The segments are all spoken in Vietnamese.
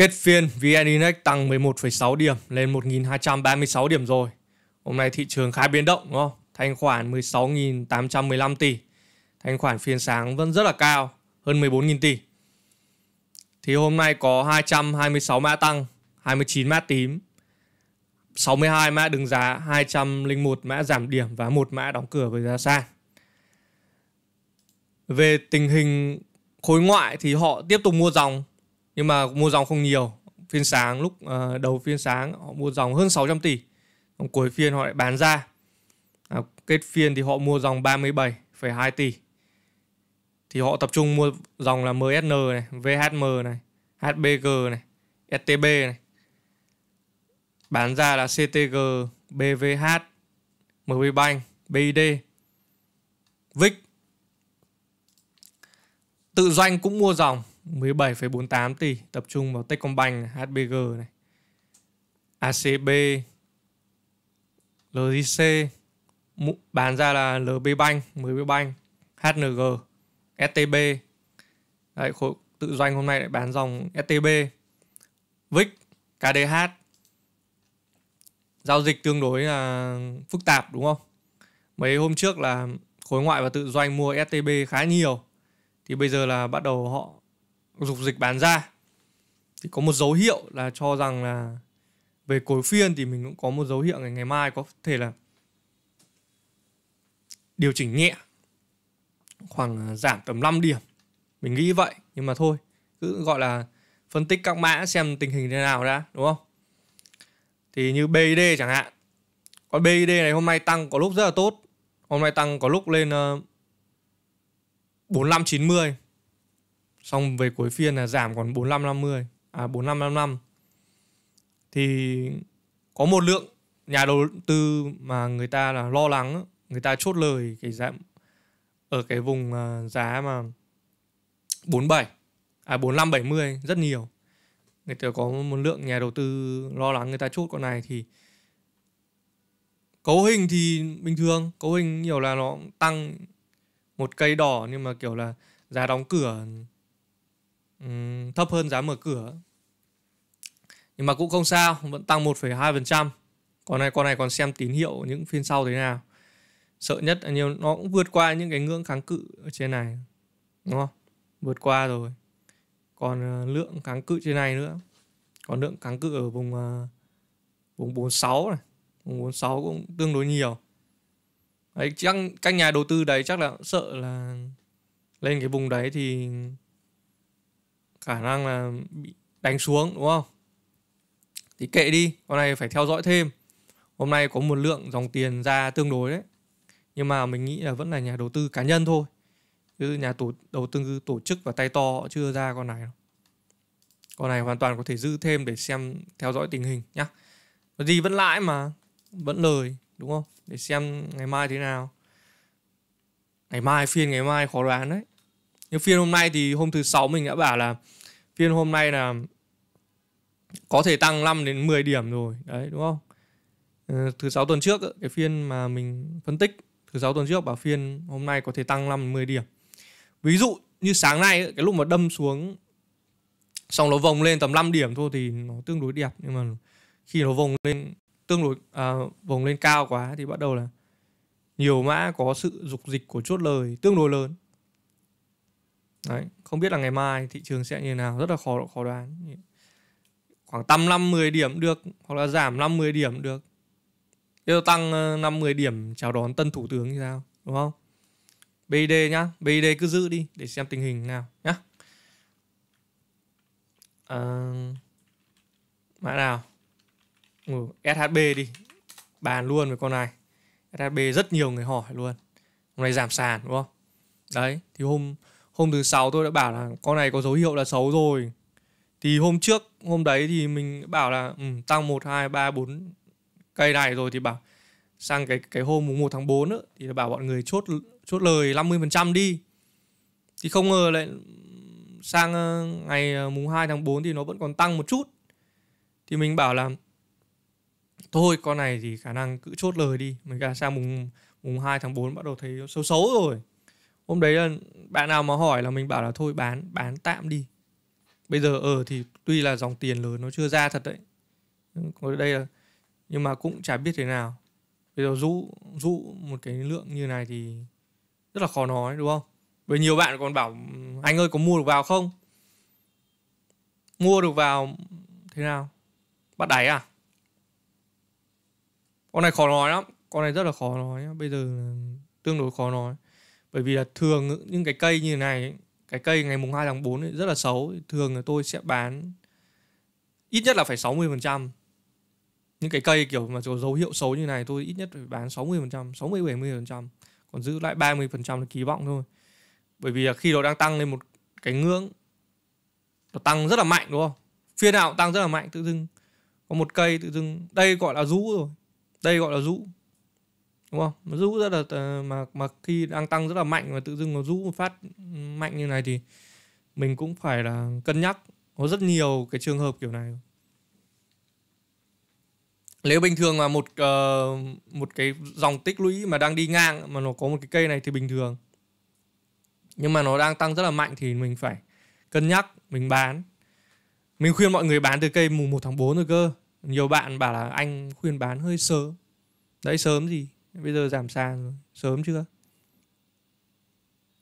Kết phiên VN Index tăng 11,6 điểm lên 1.236 điểm rồi. Hôm nay thị trường khá biến động đúng không? Thanh khoản 16.815 tỷ. Thanh khoản phiên sáng vẫn rất là cao, hơn 14.000 tỷ. Thì hôm nay có 226 mã tăng, 29 mã tím, 62 mã đứng giá, 201 mã giảm điểm và một mã đóng cửa với giá sàn. Về tình hình khối ngoại thì họ tiếp tục mua dòng nhưng mà mua dòng không nhiều phiên sáng lúc uh, đầu phiên sáng họ mua dòng hơn 600 tỷ còn cuối phiên họ lại bán ra à, kết phiên thì họ mua dòng 37,2 tỷ thì họ tập trung mua dòng là MSN này, VHM này, HBG này, STB này. Bán ra là CTG, BVH, MB Bank, BID, VIC. Tự doanh cũng mua dòng 17,48 tỷ tập trung vào Techcombank, HBG này. ACB, LIC bán ra là LB Bank, MB Bank, HNG, STB. Đấy, khối tự doanh hôm nay lại bán dòng STB, VIX, KDH. Giao dịch tương đối là phức tạp đúng không? Mấy hôm trước là khối ngoại và tự doanh mua STB khá nhiều. Thì bây giờ là bắt đầu họ dục dịch bán ra thì có một dấu hiệu là cho rằng là về cuối phiên thì mình cũng có một dấu hiệu ngày ngày mai có thể là điều chỉnh nhẹ khoảng à, giảm tầm 5 điểm mình nghĩ vậy nhưng mà thôi cứ gọi là phân tích các mã xem tình hình thế nào đã đúng không thì như BID chẳng hạn con BID này hôm nay tăng có lúc rất là tốt hôm nay tăng có lúc lên 4590 ờ, xong về cuối phiên là giảm còn 4550 à 4555 thì có một lượng nhà đầu tư mà người ta là lo lắng người ta chốt lời cái giảm ở cái vùng à, giá mà 47 à 45 70 rất nhiều. Người ta có một lượng nhà đầu tư lo lắng người ta chốt con này thì cấu hình thì bình thường, cấu hình nhiều là nó tăng một cây đỏ nhưng mà kiểu là giá đóng cửa thấp hơn giá mở cửa nhưng mà cũng không sao vẫn tăng 1,2% còn này con này còn xem tín hiệu những phiên sau thế nào sợ nhất là nhiều nó cũng vượt qua những cái ngưỡng kháng cự ở trên này đúng không vượt qua rồi còn ờ, lượng kháng cự trên này nữa còn lượng kháng cự ở vùng ờ, vùng 46 này vùng 46 cũng tương đối nhiều đấy chắc các nhà đầu tư đấy chắc là sợ là lên cái vùng đấy thì khả năng là bị đánh xuống đúng không thì kệ đi con này phải theo dõi thêm hôm nay có một lượng dòng tiền ra tương đối đấy nhưng mà mình nghĩ là vẫn là nhà đầu tư cá nhân thôi chứ nhà tổ đầu tư tổ chức và tay to họ chưa ra con này đâu. con này hoàn toàn có thể dư thêm để xem theo dõi tình hình nhá Nói gì vẫn lãi mà vẫn lời đúng không để xem ngày mai thế nào ngày mai phiên ngày mai khó đoán đấy nhưng phiên hôm nay thì hôm thứ sáu mình đã bảo là phiên hôm nay là có thể tăng 5 đến 10 điểm rồi đấy đúng không ờ, thứ sáu tuần trước cái phiên mà mình phân tích thứ sáu tuần trước bảo phiên hôm nay có thể tăng 5 đến 10 điểm ví dụ như sáng nay cái lúc mà đâm xuống xong nó vòng lên tầm 5 điểm thôi thì nó tương đối đẹp nhưng mà khi nó vòng lên tương đối à, vòng lên cao quá thì bắt đầu là nhiều mã có sự dục dịch của chốt lời tương đối lớn Đấy, không biết là ngày mai thị trường sẽ như thế nào, rất là khó khó đoán. Khoảng tăng 5 10 điểm được hoặc là giảm 5 10 điểm được. Nếu tăng 5 ờ, 10 điểm chào đón tân thủ tướng như sao, đúng không? BID nhá, BID cứ giữ đi để xem tình hình nào nhá. À, mã nào? Ừ, SHB đi. Bàn luôn với con này. SHB rất nhiều người hỏi luôn. Hôm nay giảm sàn đúng không? Đấy, thì hôm hôm thứ sáu tôi đã bảo là con này có dấu hiệu là xấu rồi thì hôm trước hôm đấy thì mình bảo là ừ, tăng một hai ba bốn cây này rồi thì bảo sang cái cái hôm mùng 1 tháng 4 ấy, thì bảo bọn người chốt chốt lời 50% đi. Thì không ngờ lại sang ờ, ngày ờ, mùng 2 tháng 4 thì nó vẫn còn tăng một chút. Thì mình bảo là thôi con này thì khả năng cứ chốt lời đi, mình cả sang mùng mùng 2 tháng 4 bắt đầu thấy xấu xấu rồi. Hôm đấy là bạn nào mà hỏi là mình bảo là thôi bán bán tạm đi bây giờ ờ thì tuy là dòng tiền lớn nó chưa ra thật đấy còn đây là nhưng mà cũng chả biết thế nào bây giờ dụ dụ một cái lượng như này thì rất là khó nói đúng không Với nhiều bạn còn bảo ừ, anh ơi có mua được vào không mua được vào thế nào bắt đáy à con này khó nói lắm con này rất là khó nói bây giờ tương đối khó nói bởi vì là thường những cái cây như thế này cái cây ngày mùng 2 tháng 4 ấy, rất là xấu thường là tôi sẽ bán ít nhất là phải 60% những cái cây kiểu mà có dấu hiệu xấu như này tôi ít nhất phải bán 60% 60 70% còn giữ lại 30% là kỳ vọng thôi bởi vì là khi nó đang tăng lên một cái ngưỡng nó tăng rất là mạnh đúng không phiên nào cũng tăng rất là mạnh tự dưng có một cây tự dưng đây gọi là rũ rồi đây gọi là rũ đúng không nó rũ rất là ờ, mà mà khi đang tăng rất là mạnh và tự dưng nó rũ một phát mạnh như này thì mình cũng phải là cân nhắc có rất nhiều cái trường hợp kiểu này nếu bình thường mà một uh, một cái dòng tích lũy mà đang đi ngang mà nó có một cái cây này thì bình thường nhưng mà nó đang tăng rất là mạnh thì mình phải cân nhắc mình bán mình khuyên mọi người bán từ cây mùng 1 tháng 4 rồi cơ nhiều bạn bảo là anh khuyên bán hơi sớm đấy sớm gì Bây giờ giảm sàn rồi sớm chưa?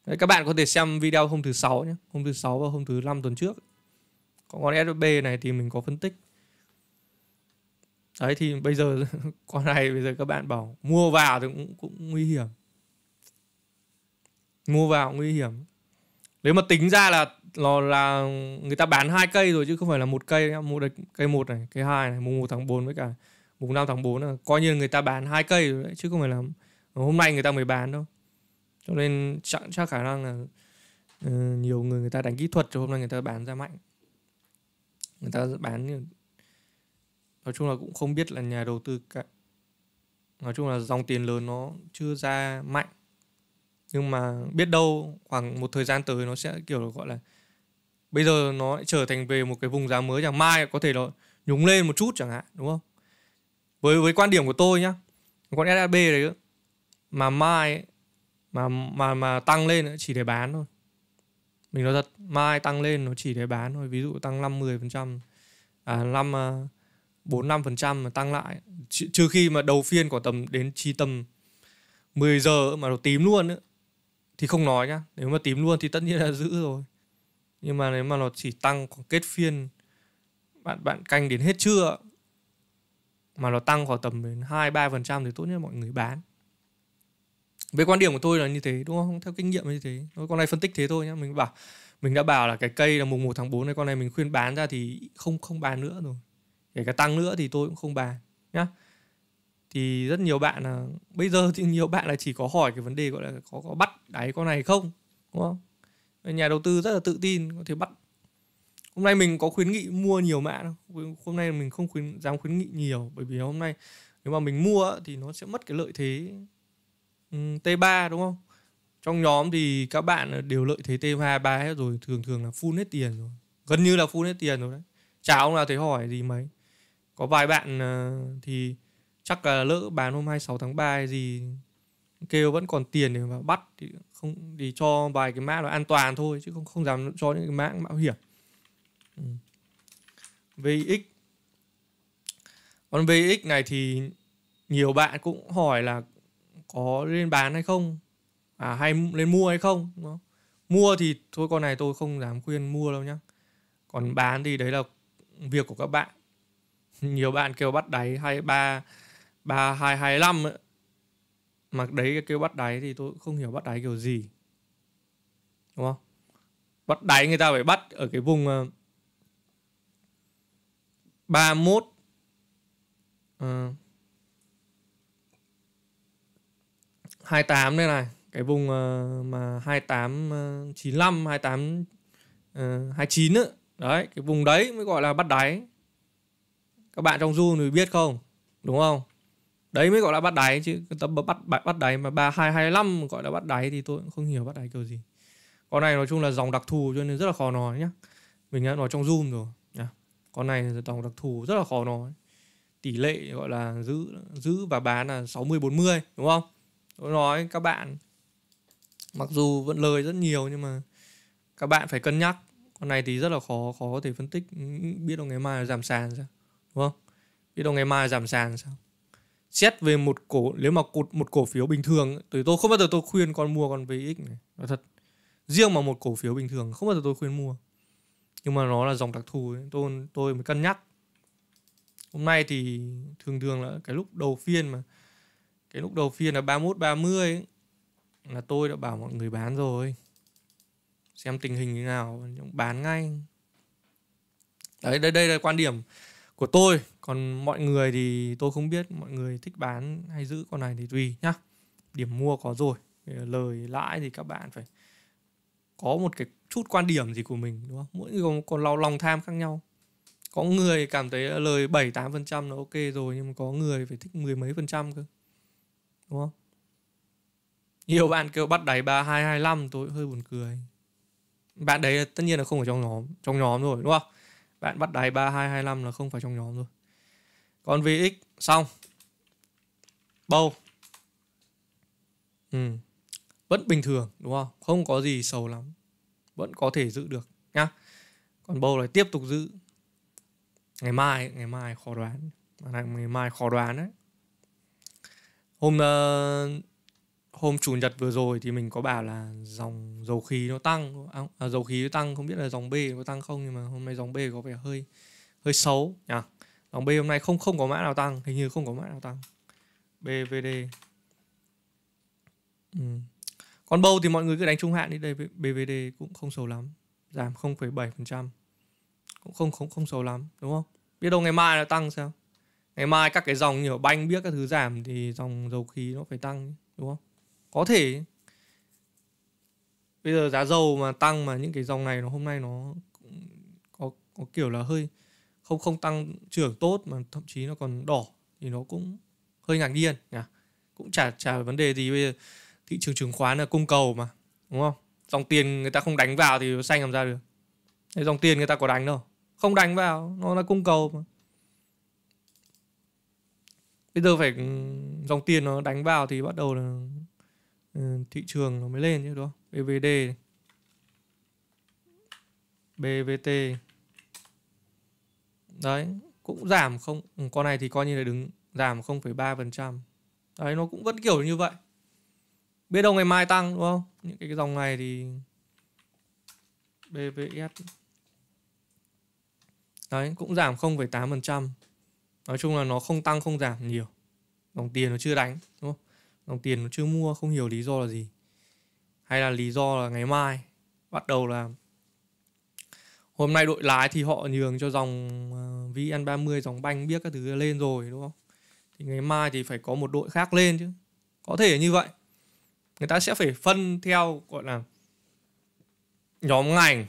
Đấy, các bạn có thể xem video hôm thứ sáu nhé, hôm thứ sáu và hôm thứ năm tuần trước. Còn con SB này thì mình có phân tích. Đấy thì bây giờ con này bây giờ các bạn bảo mua vào thì cũng, cũng nguy hiểm. Mua vào nguy hiểm. Nếu mà tính ra là nó là người ta bán hai cây rồi chứ không phải là một cây nhá, mua cây một này, cây hai này, mùng 1 tháng 4 với cả mùng 5 tháng 4 là coi như là người ta bán hai cây rồi đấy, chứ không phải là hôm nay người ta mới bán đâu cho nên chắc, chắc khả năng là uh, nhiều người người ta đánh kỹ thuật cho hôm nay người ta bán ra mạnh người ta bán nói chung là cũng không biết là nhà đầu tư cả nói chung là dòng tiền lớn nó chưa ra mạnh nhưng mà biết đâu khoảng một thời gian tới nó sẽ kiểu gọi là bây giờ nó trở thành về một cái vùng giá mới chẳng mai có thể nó nhúng lên một chút chẳng hạn đúng không với với quan điểm của tôi nhá con SAB đấy đó, mà mai mà mà mà tăng lên chỉ để bán thôi mình nói thật mai tăng lên nó chỉ để bán thôi ví dụ tăng 5 10 phần trăm à, 5 4 5 phần trăm mà tăng lại trừ khi mà đầu phiên của tầm đến chi tầm 10 giờ mà nó tím luôn ấy, thì không nói nhá nếu mà tím luôn thì tất nhiên là giữ rồi nhưng mà nếu mà nó chỉ tăng kết phiên bạn bạn canh đến hết trưa mà nó tăng khoảng tầm đến 2 3% thì tốt nhất mọi người bán. Với quan điểm của tôi là như thế đúng không? Theo kinh nghiệm là như thế. Con này phân tích thế thôi nhá, mình bảo mình đã bảo là cái cây là mùng 1 tháng 4 này con này mình khuyên bán ra thì không không bán nữa rồi. Kể cả tăng nữa thì tôi cũng không bán nhá. Thì rất nhiều bạn là bây giờ thì nhiều bạn là chỉ có hỏi cái vấn đề gọi là có có bắt đáy con này không, đúng không? Nhà đầu tư rất là tự tin có thể bắt hôm nay mình có khuyến nghị mua nhiều mã không hôm nay mình không khuyến dám khuyến nghị nhiều bởi vì hôm nay nếu mà mình mua thì nó sẽ mất cái lợi thế ừ, T3 đúng không trong nhóm thì các bạn ờ, đều lợi thế T3 ba hết rồi thường thường là full hết tiền rồi gần như là full hết tiền rồi đấy chả ông nào thấy hỏi gì mấy có vài bạn ờ, thì chắc là lỡ bán hôm 26 tháng 3 hay gì kêu vẫn còn tiền để mà bắt thì không thì cho vài cái mã nó an toàn thôi chứ không không dám cho những cái mã mạo hiểm Ừ. VX Còn VX này thì nhiều bạn cũng hỏi là có lên bán hay không à hay lên mua hay không đúng không? mua thì thôi con này tôi không dám khuyên mua đâu nhá còn bán thì đấy là việc của các bạn nhiều bạn kêu bắt đáy hai ba ba hai hai năm mà đấy kêu bắt đáy thì tôi không hiểu bắt đáy kiểu gì đúng không bắt đáy người ta phải bắt ở cái vùng ờ, 31 à, 28 đây này cái vùng uh, mà 28 uh, 95 28 uh, 29 ấy. đấy cái vùng đấy mới gọi là bắt đáy các bạn trong zoom thì biết không đúng không đấy mới gọi là bắt đáy chứ tấm bắt bắt đáy mà 3225 gọi là bắt đáy thì tôi cũng không hiểu bắt đáy kiểu gì con này nói chung là dòng đặc thù cho nên rất là khó nói nhá mình đã nói trong zoom rồi con này dòng đặc thù rất là khó nói tỷ lệ gọi là giữ giữ và bán là 60 40 đúng không tôi nói các bạn mặc dù vẫn lời rất nhiều nhưng mà các bạn phải cân nhắc con này thì rất là khó khó có thể phân tích biết đâu ngày mai giảm sàn sao đúng không biết đâu ngày mai giảm sàn sao xét về một cổ nếu mà cột một cổ phiếu bình thường thì tôi không bao giờ tôi khuyên con mua con VX này nói thật riêng mà một cổ phiếu bình thường không bao giờ tôi khuyên mua nhưng mà nó là dòng đặc thù ấy. tôi tôi mới cân nhắc hôm nay thì thường thường là cái lúc đầu phiên mà cái lúc đầu phiên là 31 30 ấy, là tôi đã bảo mọi người bán rồi xem tình hình như nào bán ngay đấy đây đây là quan điểm của tôi còn mọi người thì tôi không biết mọi người thích bán hay giữ con này thì tùy nhá điểm mua có rồi lời lãi thì các bạn phải có một cái chút quan điểm gì của mình đúng không mỗi người còn lòng lòng tham khác nhau có người cảm thấy lời bảy tám phần trăm là ok rồi nhưng mà có người phải thích mười mấy phần trăm cơ đúng không nhiều bạn kêu bắt đáy ba hai hai năm tôi hơi buồn cười bạn đấy tất nhiên là không ở trong nhóm trong nhóm rồi đúng không bạn bắt đáy ba hai hai năm là không phải trong nhóm rồi còn vx xong bầu ừ. vẫn bình thường đúng không không có gì sầu lắm vẫn có thể giữ được nhá còn bầu lại tiếp tục giữ ngày mai ngày mai khó đoán ngày mai khó đoán đấy hôm uh, hôm chủ nhật vừa rồi thì mình có bảo là dòng dầu khí nó tăng à, à, dầu khí nó tăng không biết là dòng B có tăng không nhưng mà hôm nay dòng B có vẻ hơi hơi xấu nhá dòng B hôm nay không không có mã nào tăng hình như không có mã nào tăng BVD ừ còn bầu thì mọi người cứ đánh trung hạn đi đây BVD cũng không xấu lắm giảm 0,7% cũng không không không xấu lắm đúng không biết đâu ngày mai nó tăng sao ngày mai các cái dòng như ở banh biết các thứ giảm thì dòng dầu khí nó phải tăng đúng không có thể bây giờ giá dầu mà tăng mà những cái dòng này nó hôm nay nó có có kiểu là hơi không không tăng trưởng tốt mà thậm chí nó còn đỏ thì nó cũng hơi ngạc nhiên nhỉ cũng chả chả vấn đề gì bây giờ thị trường chứng khoán là cung cầu mà đúng không dòng tiền người ta không đánh vào thì xanh làm ra được Thế dòng tiền người ta có đánh đâu không đánh vào nó là cung cầu mà bây giờ phải ừ, dòng tiền nó đánh vào thì bắt đầu là ừ, thị trường nó mới lên chứ đúng không BVD BVT đấy cũng giảm không ừ, con này thì coi như là đứng giảm 0,3 phần trăm đấy nó cũng vẫn kiểu như vậy biết đâu ngày mai tăng đúng không những cái, dòng này thì BVS đấy cũng giảm 0,8% nói chung là nó không tăng không giảm nhiều dòng tiền nó chưa đánh đúng không dòng tiền nó chưa mua không hiểu lý do là gì hay là lý do là ngày mai bắt đầu là hôm nay đội lái thì họ nhường cho dòng ờ, VN30 dòng banh biết các thứ lên rồi đúng không thì ngày mai thì phải có một đội khác lên chứ có thể như vậy người ta sẽ phải phân theo gọi là nhóm ngành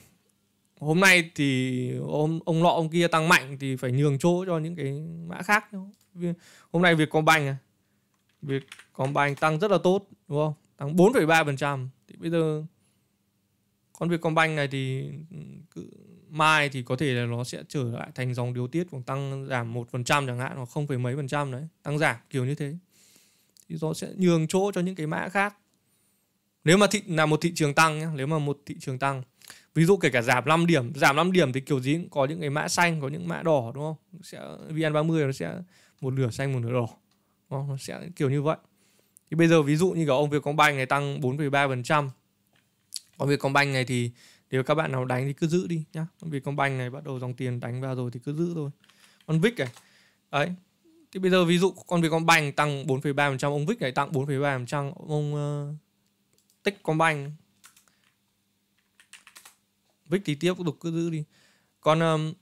hôm nay thì ông ông lọ ông kia tăng mạnh thì phải nhường chỗ cho những cái mã khác hôm nay việc Vietcombank à, Vietcombank tăng rất là tốt đúng không tăng 4,3% thì bây giờ con việc Vietcombank này thì cứ mai thì có thể là nó sẽ trở lại thành dòng điều tiết còn tăng giảm một phần trăm chẳng hạn hoặc không phải mấy phần trăm đấy tăng giảm kiểu như thế thì nó sẽ nhường chỗ cho những cái mã khác nếu mà thị là một thị trường tăng nhé, nếu mà một thị trường tăng ví dụ kể cả giảm 5 điểm giảm 5 điểm thì kiểu gì cũng có những cái mã xanh có những mã đỏ đúng không sẽ vn30 nó sẽ một nửa xanh một nửa đỏ đúng không? nó sẽ kiểu như vậy thì bây giờ ví dụ như cả ông Vietcombank này tăng 4,3% ông Vietcombank này thì nếu các bạn nào đánh thì cứ giữ đi nhá ông Vietcombank này bắt đầu dòng tiền đánh vào rồi thì cứ giữ thôi con Vic này đấy thì bây giờ ví dụ con Vietcombank tăng 4,3% ông Vic này tăng 4,3% ông ờ, Techcombank VIX thì tiếp tục cứ giữ đi còn um,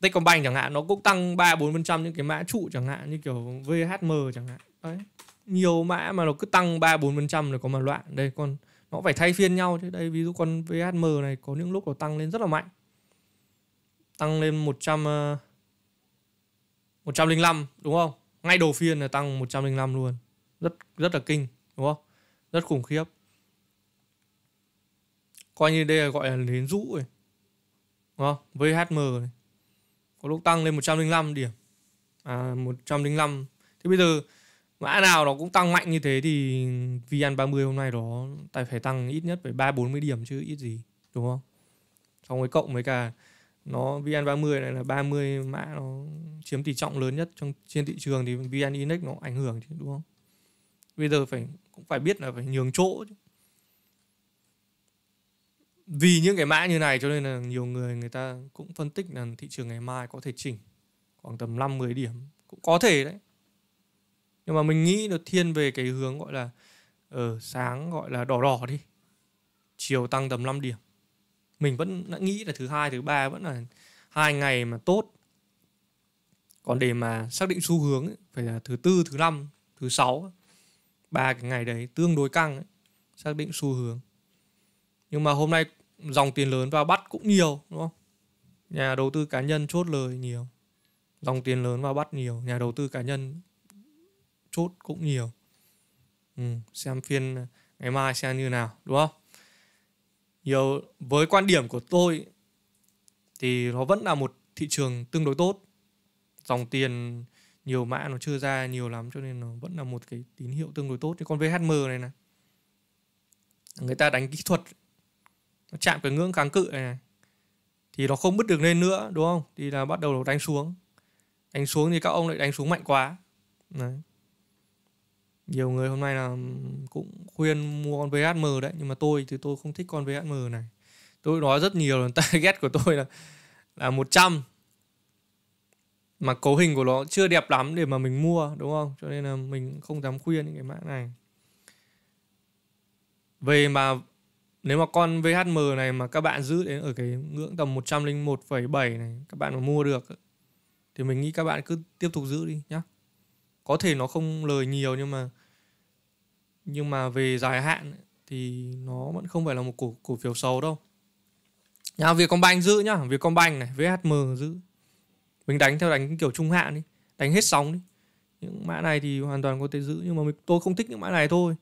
Techcombank chẳng hạn nó cũng tăng 3 4% những cái mã trụ chẳng hạn như kiểu VHM chẳng hạn. Đấy. Nhiều mã mà nó cứ tăng 3 4% là có mà loạn. Đây con nó phải thay phiên nhau chứ. Đây ví dụ con VHM này có những lúc nó tăng lên rất là mạnh. Tăng lên 100 uh, 105 đúng không? Ngay đầu phiên là tăng 105 luôn. Rất rất là kinh đúng không? Rất khủng khiếp coi như đây là gọi là đến rũ rồi đúng không VHM này có lúc tăng lên 105 điểm à 105 thế bây giờ mã nào nó cũng tăng mạnh như thế thì VN30 hôm nay đó tại phải tăng ít nhất phải 3 40 điểm chứ ít gì đúng không xong với cộng với cả nó VN30 này là 30 mã nó chiếm tỷ trọng lớn nhất trong trên thị trường thì VN Index nó ảnh hưởng chứ đúng không bây giờ phải cũng phải biết là phải nhường chỗ chứ vì những cái mã như này cho nên là nhiều người người ta cũng phân tích là thị trường ngày mai có thể chỉnh khoảng tầm 5 10 điểm cũng có thể đấy. Nhưng mà mình nghĩ nó thiên về cái hướng gọi là ở ờ, uh, sáng gọi là đỏ đỏ đi. Chiều tăng tầm 5 điểm. Mình vẫn đã nghĩ là thứ hai thứ ba vẫn là hai ngày mà tốt. Còn để mà xác định xu hướng ấy, phải là thứ tư, thứ năm, thứ sáu. Ba cái ngày đấy tương đối căng ấy, xác định xu hướng. Nhưng mà hôm nay dòng tiền lớn vào bắt cũng nhiều đúng không? Nhà đầu tư cá nhân chốt lời nhiều. Dòng tiền lớn vào bắt nhiều, nhà đầu tư cá nhân chốt cũng nhiều. Ừ, xem phiên ngày mai xem như nào đúng không? Nhiều với quan điểm của tôi thì nó vẫn là một thị trường tương đối tốt. Dòng tiền nhiều mã nó chưa ra nhiều lắm cho nên nó vẫn là một cái tín hiệu tương đối tốt. Thế con VHM này nè người ta đánh kỹ thuật nó chạm cái ngưỡng kháng cự này, này thì nó không bứt được lên nữa đúng không thì là bắt đầu đánh xuống đánh xuống thì các ông lại đánh xuống mạnh quá đấy. nhiều người hôm nay là cũng khuyên mua con VHM đấy nhưng mà tôi thì tôi không thích con VHM này tôi nói rất nhiều là target của tôi là là 100 mà cấu hình của nó chưa đẹp lắm để mà mình mua đúng không cho nên là mình không dám khuyên những cái mã này về mà nếu mà con VHM này mà các bạn giữ đến ở cái ngưỡng tầm 101,7 này các bạn mà mua được thì mình nghĩ các bạn cứ tiếp tục giữ đi nhá có thể nó không lời nhiều nhưng mà nhưng mà về dài hạn thì nó vẫn không phải là một cổ cổ phiếu xấu đâu nhá Vietcombank giữ nhá Vietcombank này VHM giữ mình đánh theo đánh kiểu trung hạn đi đánh hết sóng đi những mã này thì hoàn toàn có thể giữ nhưng mà mình, tôi không thích những mã này thôi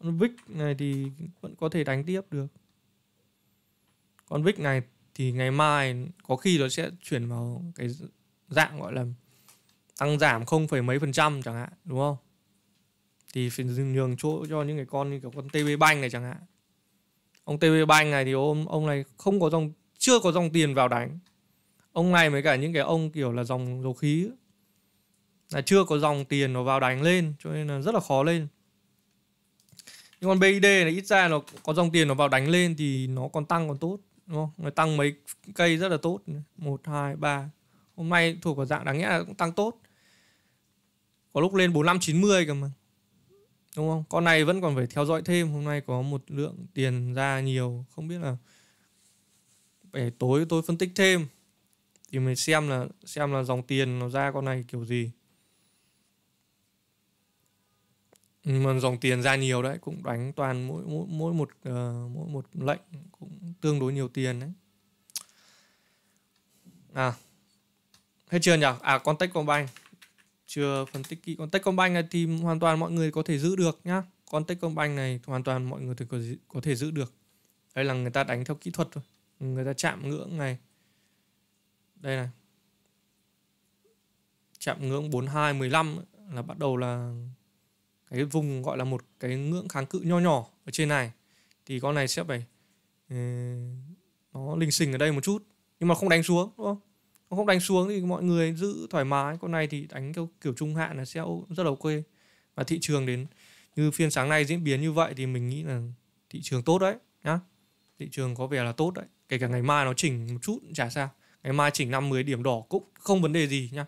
Vic này thì vẫn có thể đánh tiếp được Con Vic này thì ngày mai có khi nó sẽ chuyển vào cái dạng gọi là tăng giảm không phẩy mấy phần trăm chẳng hạn đúng không thì phải nhường chỗ cho những cái con như kiểu con TB Bank này chẳng hạn ông TB Bank này thì ông ông này không có dòng chưa có dòng tiền vào đánh ông này mới cả những cái ông kiểu là dòng dầu khí là chưa có dòng tiền nó vào đánh lên cho nên là rất là khó lên nhưng còn BID này ít ra nó có dòng tiền nó vào đánh lên thì nó còn tăng còn tốt đúng không nó tăng mấy cây rất là tốt một hai ba hôm nay thuộc vào dạng đáng nhẽ là cũng tăng tốt có lúc lên bốn năm chín mươi cơ mà đúng không con này vẫn còn phải theo dõi thêm hôm nay có một lượng tiền ra nhiều không biết là để tối tôi phân tích thêm thì mình xem là xem là dòng tiền nó ra con này kiểu gì mà dòng tiền ra nhiều đấy cũng đánh toàn mỗi mỗi mỗi một uh, mỗi một lệnh cũng tương đối nhiều tiền đấy à hết chưa nhỉ à con Techcombank chưa phân tích kỹ con Techcombank này thì hoàn toàn mọi người có thể giữ được nhá con Techcombank này hoàn toàn mọi người thì có có thể giữ được đây là người ta đánh theo kỹ thuật thôi người ta chạm ngưỡng này đây này chạm ngưỡng 42 15 là bắt đầu là cái vùng gọi là một cái ngưỡng kháng cự nho nhỏ ở trên này thì con này sẽ phải uh, nó linh xình ở đây một chút nhưng mà không đánh xuống đúng không nó không đánh xuống thì mọi người giữ thoải mái con này thì đánh theo kiểu trung hạn là sẽ rất là ok và thị trường đến như phiên sáng nay diễn biến như vậy thì mình nghĩ là thị trường tốt đấy nhá thị trường có vẻ là tốt đấy kể cả ngày mai nó chỉnh một chút cũng chả sao ngày mai chỉnh năm 10 điểm đỏ cũng không vấn đề gì nhá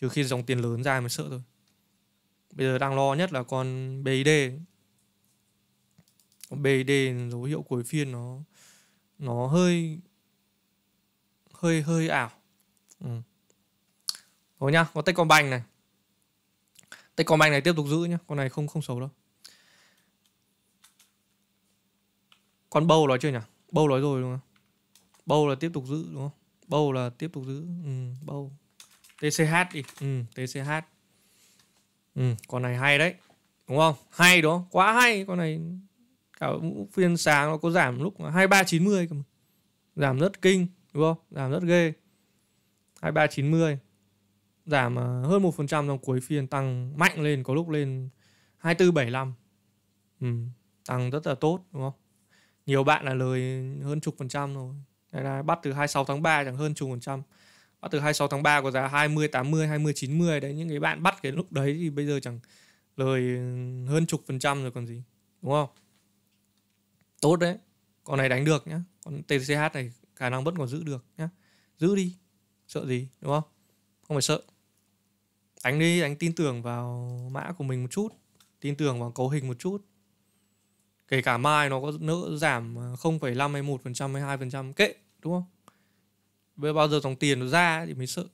trừ khi dòng tiền lớn ra mới sợ thôi Bây giờ đang lo nhất là con BID. Con BID dấu hiệu cuối phiên nó nó hơi hơi hơi ảo. Ừ. Rồi nhá, có Techcombank này. Techcombank này tiếp tục giữ nhá, con này không không xấu đâu. Con bầu nói chưa nhỉ? Bầu nói rồi đúng không? Bầu là tiếp tục giữ đúng không? Bầu là tiếp tục giữ. Ừ, bầu. TCH đi. Ừ, TCH ừ, con này hay đấy đúng không hay đúng không quá hay con này cả phiên sáng nó có giảm lúc hai ba chín mươi giảm rất kinh đúng không giảm rất ghê hai ba chín mươi giảm hơn một phần trăm trong cuối phiên tăng mạnh lên có lúc lên hai bốn bảy năm ừ, tăng rất là tốt đúng không nhiều bạn là lời hơn chục phần trăm rồi Đây là bắt từ 26 tháng 3 chẳng hơn chục phần trăm bắt từ 26 tháng 3 có giá 20 80 20 90 đấy những cái bạn bắt cái lúc đấy thì bây giờ chẳng lời hơn chục phần trăm rồi còn gì đúng không tốt đấy con này đánh được nhá con TCH này khả năng vẫn còn giữ được nhá giữ đi sợ gì đúng không không phải sợ đánh đi đánh tin tưởng vào mã của mình một chút tin tưởng vào cấu hình một chút kể cả mai nó có nỡ giảm 0,5 hay 1 phần trăm hay 2 phần trăm kệ đúng không bây bao giờ dòng tiền nó ra thì mới sợ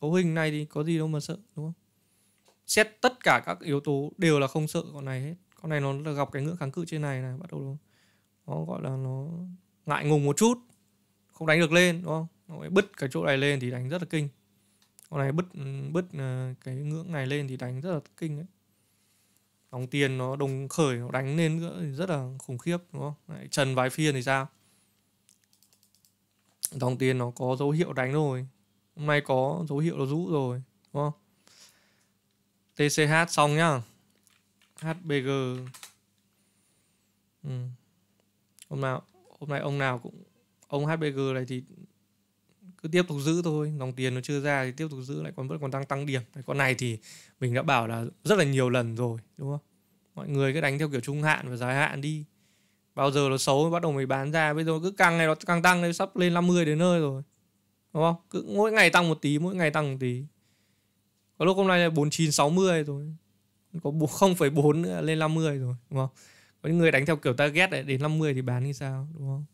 cấu hình này thì có gì đâu mà sợ đúng không xét tất cả các yếu tố đều là không sợ con này hết con này nó là gặp cái ngưỡng kháng cự trên này này bắt đầu nó, gọi là nó ngại ngùng một chút không đánh được lên đúng không nó bứt cái chỗ này lên thì đánh rất là kinh con này bứt bứt ờ, cái ngưỡng này lên thì đánh rất là kinh đấy dòng tiền nó đồng khởi nó đánh lên nữa thì rất là khủng khiếp đúng không Đấy, trần vài phiên thì sao dòng tiền nó có dấu hiệu đánh rồi hôm nay có dấu hiệu nó rũ rồi đúng không TCH xong nhá HBG ừ. hôm nào hôm nay ông nào cũng ông HBG này thì cứ tiếp tục giữ thôi dòng tiền nó chưa ra thì tiếp tục giữ lại còn vẫn còn tăng tăng điểm cái con này thì mình đã bảo là rất là nhiều lần rồi đúng không mọi người cứ đánh theo kiểu trung hạn và dài hạn đi bao giờ nó xấu bắt đầu mới bán ra bây giờ cứ càng ngày nó càng tăng lên sắp lên 50 đến nơi rồi đúng không cứ mỗi ngày tăng một tí mỗi ngày tăng một tí có lúc hôm nay là 4960 rồi có 0,4 nữa lên 50 rồi đúng không có những người đánh theo kiểu target đấy đến 50 thì bán như sao đúng không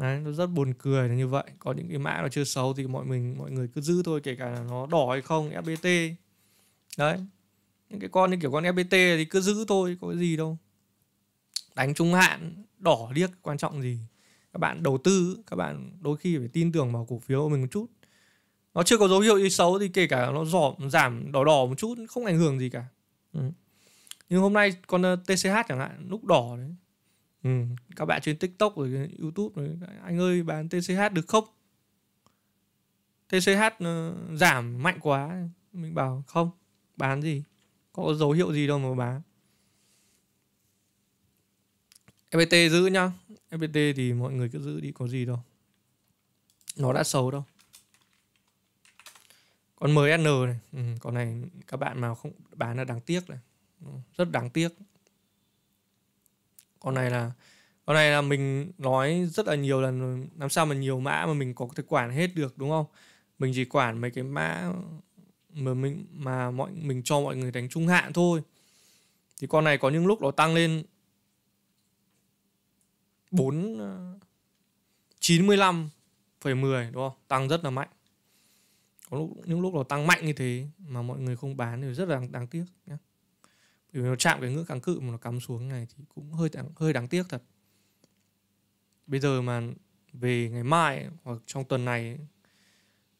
Đấy, nó rất buồn cười là như vậy có những cái mã nó chưa xấu thì mọi mình mọi người cứ giữ thôi kể cả là nó đỏ hay không FBT đấy những cái con như kiểu con FBT thì cứ giữ thôi có cái gì đâu đánh trung hạn đỏ liếc quan trọng gì các bạn đầu tư các bạn đôi khi phải tin tưởng vào cổ phiếu của mình một chút nó chưa có dấu hiệu gì xấu thì kể cả nó giảm giảm đỏ đỏ một chút không ảnh hưởng gì cả ừ. nhưng hôm nay con ờ, TCH chẳng hạn lúc đỏ đấy ừ. các bạn trên TikTok rồi YouTube rồi anh ơi bán TCH được không TCH ờ, giảm mạnh quá mình bảo không bán gì có dấu hiệu gì đâu mà bán FPT giữ nhá FPT thì mọi người cứ giữ đi có gì đâu Nó đã xấu đâu Còn MSN này ừ, Con này các bạn mà không bán là đáng tiếc này Rất đáng tiếc Con này là Con này là mình nói rất là nhiều lần Làm sao mà nhiều mã mà mình có thể quản hết được đúng không Mình chỉ quản mấy cái mã mà mình mà mọi mình cho mọi người đánh trung hạn thôi thì con này có những lúc nó tăng lên 4 95,10 ờ, đúng không? Tăng rất là mạnh. Có lúc, những lúc nó tăng mạnh như thế mà mọi người không bán thì rất là đáng, đáng tiếc nhé. Bởi vì nó chạm cái ngưỡng kháng cự mà nó cắm xuống này thì cũng hơi đáng, hơi đáng tiếc thật. Bây giờ mà về ngày mai hoặc trong tuần này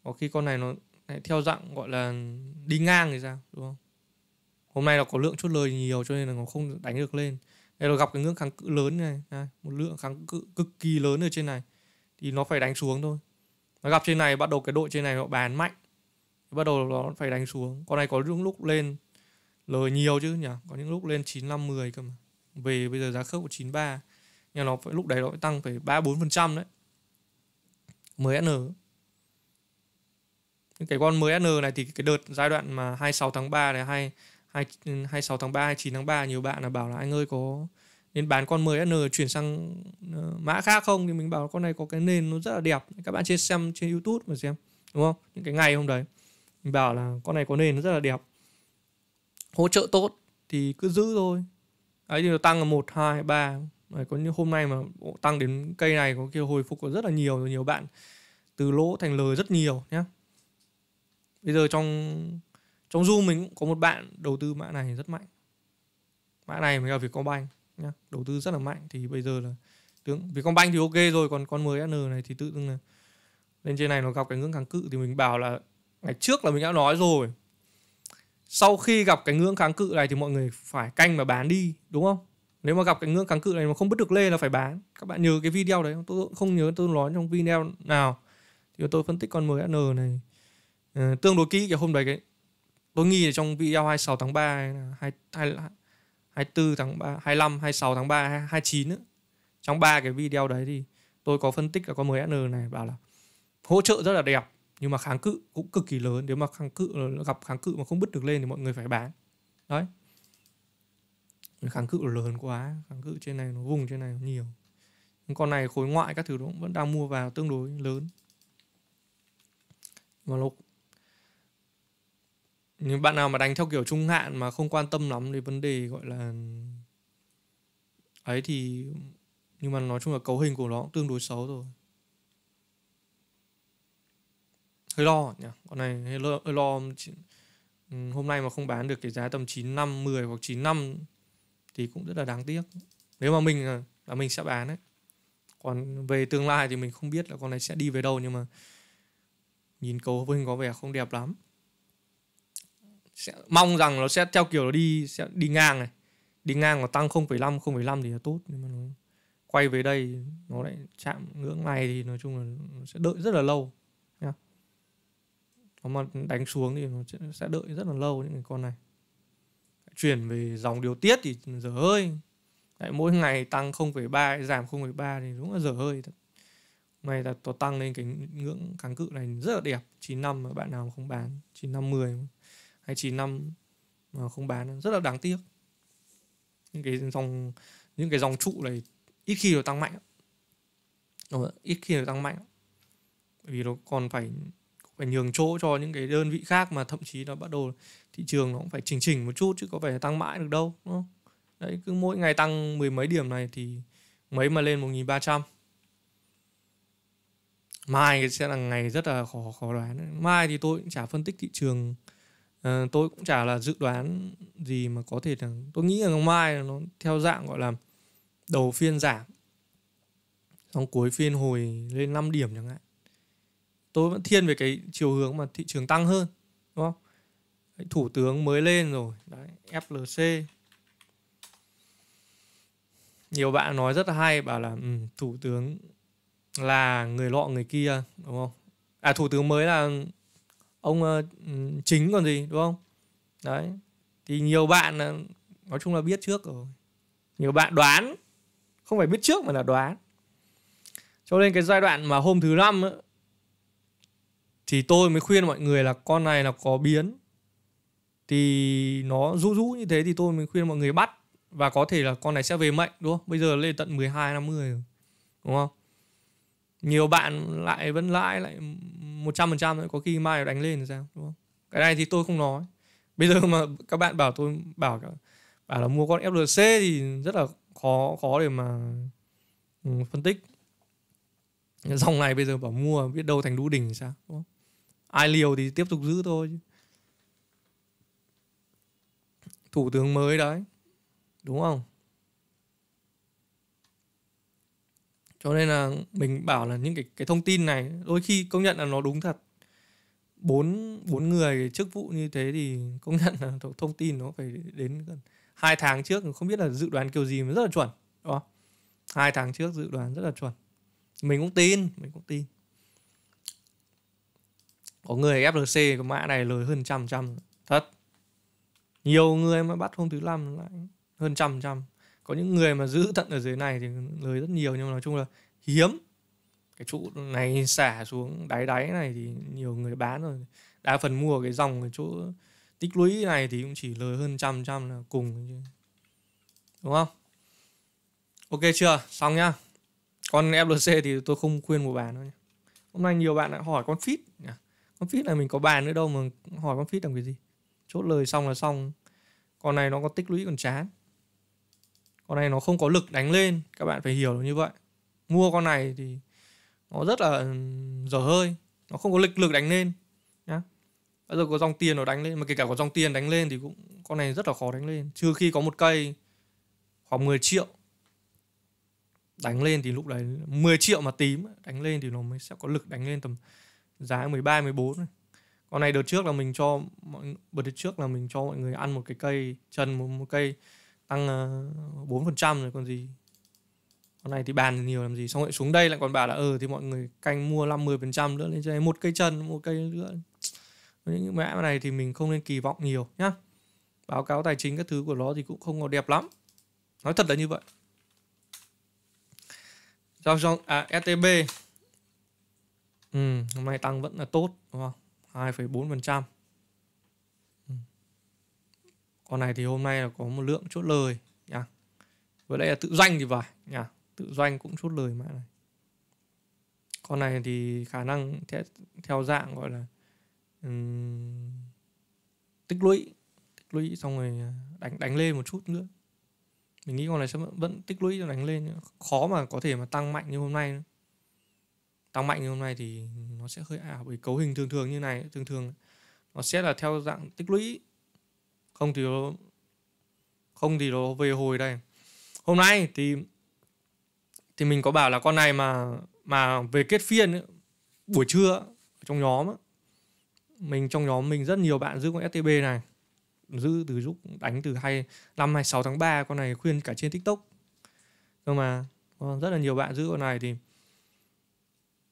có khi con này nó lại theo dạng gọi là đi ngang thì sao đúng không? Hôm nay nó có lượng chốt lời nhiều cho nên là nó không đánh được lên đây là gặp cái ngưỡng kháng cự lớn này, này một lượng kháng cự cực kỳ lớn ở trên này thì nó phải đánh xuống thôi nó gặp trên này bắt đầu cái đội trên này họ bán mạnh bắt đầu nó phải đánh xuống con này có những lúc lên lời nhiều chứ nhỉ có những lúc lên 9510 cơ mà về bây giờ giá khớp của 93 nhưng nó phải lúc đấy nó phải tăng phải 3 4 phần trăm đấy 10N những cái con 10N này thì cái đợt giai đoạn mà 26 tháng 3 này hay 26 tháng 3, 29 tháng 3 nhiều bạn là bảo là anh ơi có nên bán con 10N chuyển sang ờ, mã khác không thì mình bảo con này có cái nền nó rất là đẹp các bạn trên xem trên YouTube mà xem đúng không những cái ngày hôm đấy mình bảo là con này có nền nó rất là đẹp hỗ trợ tốt thì cứ giữ thôi ấy thì nó tăng là một hai ba Đấy, có như hôm nay mà tăng đến cây này có kia hồi phục có rất là nhiều nhiều bạn từ lỗ thành lời rất nhiều nhé bây giờ trong trong zoom mình cũng có một bạn đầu tư mã này rất mạnh mã này mới là vietcombank nhá đầu tư rất là mạnh thì bây giờ là tướng vietcombank thì ok rồi còn con mới n này thì tự dưng là lên trên này nó gặp cái ngưỡng kháng cự thì mình bảo là ngày trước là mình đã nói rồi sau khi gặp cái ngưỡng kháng cự này thì mọi người phải canh và bán đi đúng không nếu mà gặp cái ngưỡng kháng cự này mà không bứt được lên là phải bán các bạn nhớ cái video đấy tôi không nhớ tôi nói trong video nào thì tôi phân tích con mới n này ừ, tương đối kỹ cái hôm đấy cái tôi nghĩ là trong video 26 tháng 3 2, 2, 24 tháng 3 25 26 tháng 3 29 ấy. trong ba cái video đấy thì tôi có phân tích là con MSN này bảo là hỗ trợ rất là đẹp nhưng mà kháng cự cũng cực kỳ lớn nếu mà kháng cự gặp kháng cự mà không bứt được lên thì mọi người phải bán đấy kháng cự lớn quá kháng cự trên này nó vùng trên này nó nhiều nhưng con này khối ngoại các thứ nó vẫn đang mua vào tương đối lớn mà nó nhưng bạn nào mà đánh theo kiểu trung hạn mà không quan tâm lắm thì vấn đề gọi là ấy thì nhưng mà nói chung là cấu hình của nó cũng tương đối xấu rồi hơi lo nhỉ con này hơi lo, hơi lo ừ, hôm nay mà không bán được cái giá tầm 9 năm 10 hoặc 9 năm thì cũng rất là đáng tiếc nếu mà mình à, là mình sẽ bán đấy còn về tương lai thì mình không biết là con này sẽ đi về đâu nhưng mà nhìn cấu hình có vẻ không đẹp lắm sẽ mong rằng nó sẽ theo kiểu nó đi sẽ đi ngang này đi ngang nó tăng 0,5 0,5 thì là tốt nhưng mà nó quay về đây nó lại chạm ngưỡng này thì nói chung là nó sẽ đợi rất là lâu nha nó mà đánh xuống thì nó sẽ đợi rất là lâu những cái con này chuyển về dòng điều tiết thì dở hơi Đấy, mỗi ngày tăng 0,3 giảm 0,3 thì đúng là dở hơi Này là nó tăng lên cái ngưỡng kháng cự này rất là đẹp 95 mà bạn nào không bán 95 10 hay 95 mà ờ, không bán rất là đáng tiếc những cái dòng những cái dòng trụ này ít khi nó tăng mạnh Đúng ít khi nó tăng mạnh vì nó còn phải phải nhường chỗ cho những cái đơn vị khác mà thậm chí nó bắt đầu thị trường nó cũng phải chỉnh chỉnh một chút chứ có phải tăng mãi được đâu đúng không? đấy cứ mỗi ngày tăng mười mấy điểm này thì mấy mà lên 1.300 mai sẽ là ngày rất là khó khó đoán mai thì tôi cũng chả phân tích thị trường Ờ, tôi cũng chả là dự đoán gì mà có thể là tôi nghĩ là ngày mai nó theo dạng gọi là đầu phiên giảm xong cuối phiên hồi lên 5 điểm chẳng hạn tôi vẫn thiên về cái chiều hướng mà thị trường tăng hơn đúng không Đấy, thủ tướng mới lên rồi Đấy, flc nhiều bạn nói rất là hay bảo là ừ, thủ tướng là người lọ người kia đúng không à thủ tướng mới là ông ờ, chính còn gì đúng không đấy thì nhiều bạn ờ, nói chung là biết trước rồi nhiều bạn đoán không phải biết trước mà là đoán cho nên cái giai đoạn mà hôm thứ năm thì tôi mới khuyên mọi người là con này là có biến thì nó rũ rũ như thế thì tôi mới khuyên mọi người bắt và có thể là con này sẽ về mệnh đúng không bây giờ lên tận 12 năm rồi đúng không nhiều bạn lại vẫn lãi lại một trăm phần trăm có khi mai đánh lên thì sao đúng không cái này thì tôi không nói bây giờ mà các bạn bảo tôi bảo bảo là mua con flc thì rất là khó khó để mà ừ, phân tích dòng này bây giờ bảo mua biết đâu thành đu đỉnh thì sao đúng không? ai liều thì tiếp tục giữ thôi thủ tướng mới đấy đúng không cho nên là mình bảo là những cái cái thông tin này đôi khi công nhận là nó đúng thật bốn bốn người chức vụ như thế thì công nhận là thông tin nó phải đến gần hai tháng trước không biết là dự đoán kiểu gì mà rất là chuẩn đó hai tháng trước dự đoán rất là chuẩn mình cũng tin mình cũng tin có người FLC cái mã này lời hơn trăm trăm thật nhiều người mà bắt hôm thứ năm lại hơn trăm trăm có những người mà giữ thận ở dưới này thì lời rất nhiều nhưng mà nói chung là hiếm cái trụ này xả xuống đáy đáy này thì nhiều người bán rồi đa phần mua cái dòng cái chỗ tích lũy này thì cũng chỉ lời hơn trăm trăm là cùng đúng không ok chưa xong nhá còn flc thì tôi không khuyên mua bán nữa. hôm nay nhiều bạn lại hỏi con fit con fit là mình có bàn nữa đâu mà hỏi con fit làm cái gì chốt lời xong là xong con này nó có tích lũy còn chán con này nó không có lực đánh lên các bạn phải hiểu như vậy mua con này thì nó rất là ừ, dở hơi nó không có lực lực đánh lên nhá bây giờ có dòng tiền nó đánh lên mà kể cả có dòng tiền đánh lên thì cũng con này rất là khó đánh lên trừ khi có một cây khoảng 10 triệu đánh lên thì lúc đấy 10 triệu mà tím đánh lên thì nó mới sẽ có lực đánh lên tầm giá 13 14 này. Con này đợt trước là mình cho mọi đợt trước là mình cho mọi người ăn một cái cây chân một, một cây tăng ờ, bốn phần trăm rồi còn gì con này thì bàn nhiều làm gì xong lại xuống đây lại còn bảo là ờ ừ, thì mọi người canh mua 50 phần trăm nữa lên cho một cây chân một cây nữa những mã này thì mình không nên kỳ vọng nhiều nhá báo cáo tài chính các thứ của nó thì cũng không có đẹp lắm nói thật là như vậy do do à, STB ừ, hôm nay tăng vẫn là tốt đúng không bốn phần trăm con này thì hôm nay là có một lượng chốt lời nha với lại là tự doanh thì phải nha tự doanh cũng chốt lời mà này con này thì khả năng theo, theo dạng gọi là um, tích lũy tích lũy xong rồi à, đánh đánh lên một chút nữa mình nghĩ con này sẽ vẫn, tích lũy đánh lên khó mà có thể mà tăng mạnh như hôm nay nữa. tăng mạnh như hôm nay thì nó sẽ hơi ảo bởi cấu hình thường thường như này thường thường nó sẽ là theo dạng tích lũy không thì nó không thì nó về hồi đây hôm nay thì thì mình có bảo là con này mà mà về kết phiên ấy, buổi trưa ấy, trong nhóm ấy, mình trong nhóm mình rất nhiều bạn giữ con STB này giữ từ lúc đánh từ hai năm hai sáu tháng 3 con này khuyên cả trên tiktok nhưng mà rất là nhiều bạn giữ con này thì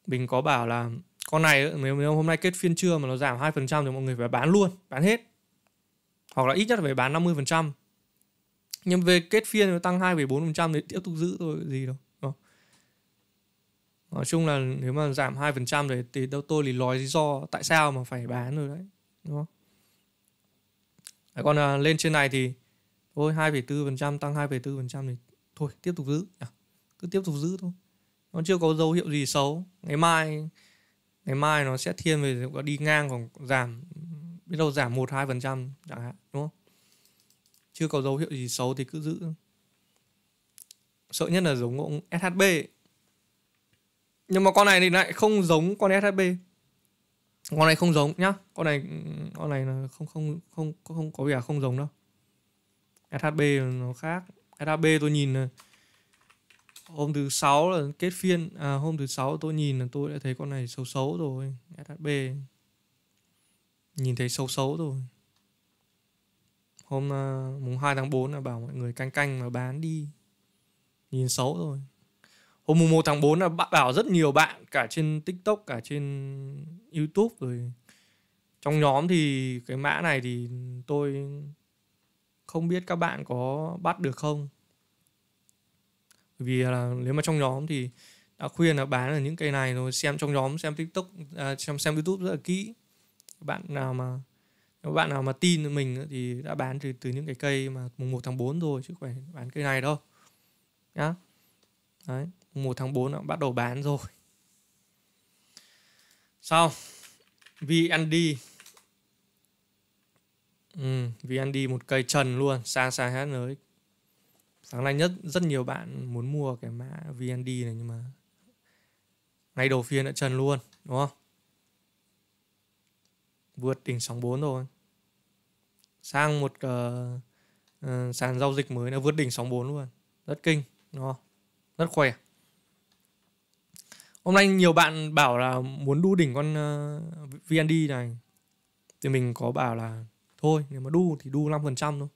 mình có bảo là con này nếu, nếu hôm nay kết phiên trưa mà nó giảm hai phần trăm thì mọi người phải bán luôn bán hết hoặc là ít nhất phải bán 50%. Nhưng về kết phiên nó tăng 2,4% thì tiếp tục giữ thôi gì đâu. Đó. Nói chung là nếu mà giảm 2% thì, thì đâu tôi thì nói lý do tại sao mà phải bán rồi đấy. Đúng không? Đấy, còn à, lên trên này thì thôi 2,4% tăng 2,4% thì thôi tiếp tục giữ. À, cứ tiếp tục giữ thôi. Nó chưa có dấu hiệu gì xấu. Ngày mai ngày mai nó sẽ thiên về đi ngang còn giảm biết đâu giảm một hai phần trăm chẳng hạn đúng không chưa có dấu hiệu gì xấu thì cứ giữ sợ nhất là giống ông SHB nhưng mà con này thì lại không giống con SHB con này không giống nhá con này con này là không không không không có vẻ không giống đâu SHB nó khác SHB tôi nhìn là hôm thứ sáu là kết phiên à, hôm thứ sáu tôi nhìn là tôi đã thấy con này xấu xấu rồi SHB Nhìn thấy xấu xấu rồi Hôm uh, mùng 2 tháng 4 là bảo mọi người canh canh mà bán đi Nhìn xấu rồi Hôm mùng 1 tháng 4 là bảo rất nhiều bạn Cả trên tiktok, cả trên youtube rồi Trong nhóm thì cái mã này thì tôi Không biết các bạn có bắt được không vì là nếu mà trong nhóm thì đã khuyên là bán ở những cây này rồi xem trong nhóm xem tiktok à, xem xem youtube rất là kỹ bạn nào mà nếu bạn nào mà tin mình thì đã bán từ từ những cái cây mà mùng 1 tháng 4 rồi chứ không phải bán cây này đâu nhá đấy mùng 1 tháng 4 đã bắt đầu bán rồi sau VND ừ, VND một cây trần luôn xa xa hết rồi sáng nay nhất rất nhiều bạn muốn mua cái mã VND này nhưng mà ngay đầu phiên đã trần luôn đúng không vượt đỉnh sóng 4 rồi sang một uh, uh, sàn giao dịch mới nó vượt đỉnh sóng 4 luôn rất kinh nó rất khỏe hôm nay nhiều bạn bảo là muốn đu đỉnh con uh, ờ, VND này thì mình có bảo là thôi nếu mà đu thì đu 5% thôi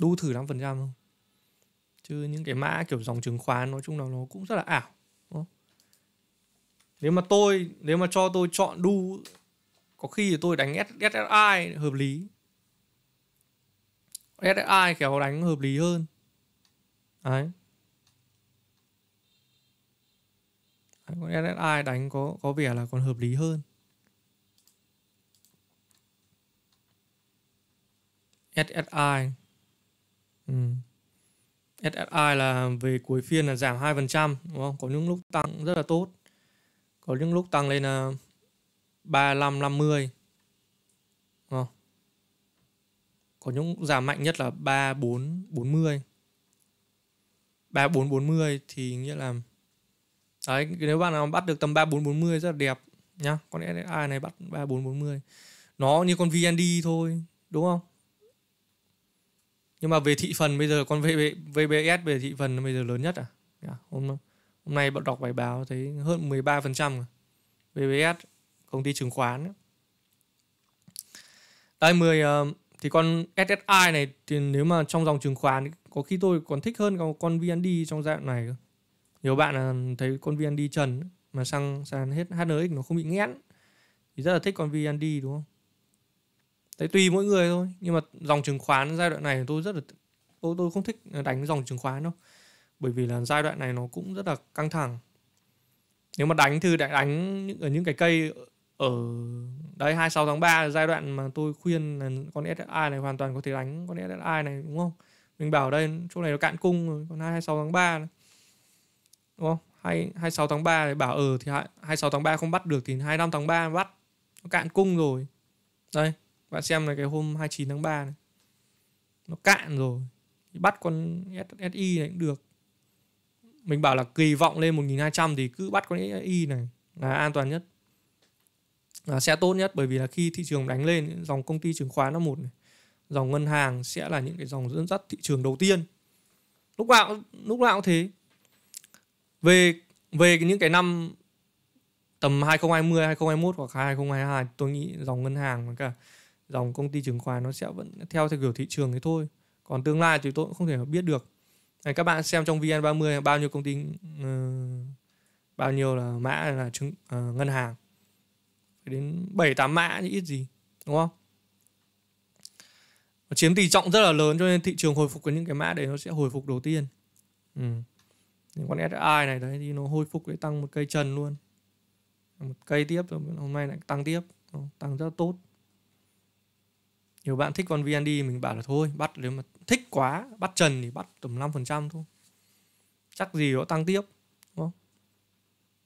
đu thử 5% thôi chứ những cái mã kiểu dòng chứng khoán nói chung là nó cũng rất là ảo nếu mà tôi nếu mà cho tôi chọn đu có khi thì tôi đánh SSI hợp lý SSI khéo đánh hợp lý hơn đấy con SSI đánh có có vẻ là còn hợp lý hơn SSI ừ. SSI là về cuối phiên là giảm 2% đúng không? Có những lúc tăng rất là tốt. Có những lúc tăng lên là 35 50 à. có những giảm mạnh nhất là 34 40 34 40 thì nghĩa là đấy nếu bạn nào bắt được tầm 34 40 rất là đẹp nhá có lẽ ai này bắt 34 40 nó như con VND thôi đúng không nhưng mà về thị phần bây giờ con VBS về thị phần bây giờ lớn nhất à yeah, dạ, hôm hôm nay bọn đọc bài báo thấy hơn 13% VBS công ty chứng khoán Đây 10 ờ, thì con SSI này thì nếu mà trong dòng chứng khoán có khi tôi còn thích hơn con VND trong giai đoạn này Nhiều bạn ờ, thấy con VND trần mà sang sàn hết HNX nó không bị nghẽn thì rất là thích con VND đúng không? Đấy tùy mỗi người thôi nhưng mà dòng chứng khoán giai đoạn này tôi rất là tôi tôi không thích đánh dòng chứng khoán đâu bởi vì là giai đoạn này nó cũng rất là căng thẳng nếu mà đánh thì lại đánh những ở những cái cây ở ờ, đấy 26 tháng 3 là giai đoạn mà tôi khuyên là con SSI này hoàn toàn có thể đánh con SSI này đúng không? Mình bảo đây chỗ này nó cạn cung rồi, còn 26 tháng 3 này. Đúng không? 2 26 tháng 3 thì bảo ờ ừ, thì 26 tháng 3 không bắt được thì 25 tháng 3 bắt. Nó cạn cung rồi. Đây, bạn xem là cái hôm 29 tháng 3 này. Nó cạn rồi. Thì bắt con SSI này cũng được. Mình bảo là kỳ vọng lên 1200 thì cứ bắt con SSI này là an toàn nhất à, sẽ tốt nhất bởi vì là khi thị trường đánh lên dòng công ty chứng khoán là một dòng ngân hàng sẽ là những cái dòng dẫn dắt thị trường đầu tiên lúc nào lúc nào cũng thế về về những cái năm tầm 2020, 2021 hoặc 2022 tôi nghĩ dòng ngân hàng và cả dòng công ty chứng khoán nó sẽ vẫn theo theo kiểu thị trường thế thôi. Còn tương lai thì tôi cũng không thể biết được. Này các bạn xem trong VN30 bao nhiêu công ty uh, bao nhiêu là mã là chứng uh, ngân hàng đến 7 8 mã thì ít gì, đúng không? Nó chiếm tỷ trọng rất là lớn cho nên thị trường hồi phục với những cái mã đấy nó sẽ hồi phục đầu tiên. Ừ. Những con SI này đấy thì nó hồi phục để tăng một cây trần luôn. Một cây tiếp rồi hôm nay lại tăng tiếp, Đó, tăng rất tốt. Nhiều bạn thích con VND mình bảo là thôi, bắt nếu mà thích quá, bắt trần thì bắt tầm 5% thôi. Chắc gì nó tăng tiếp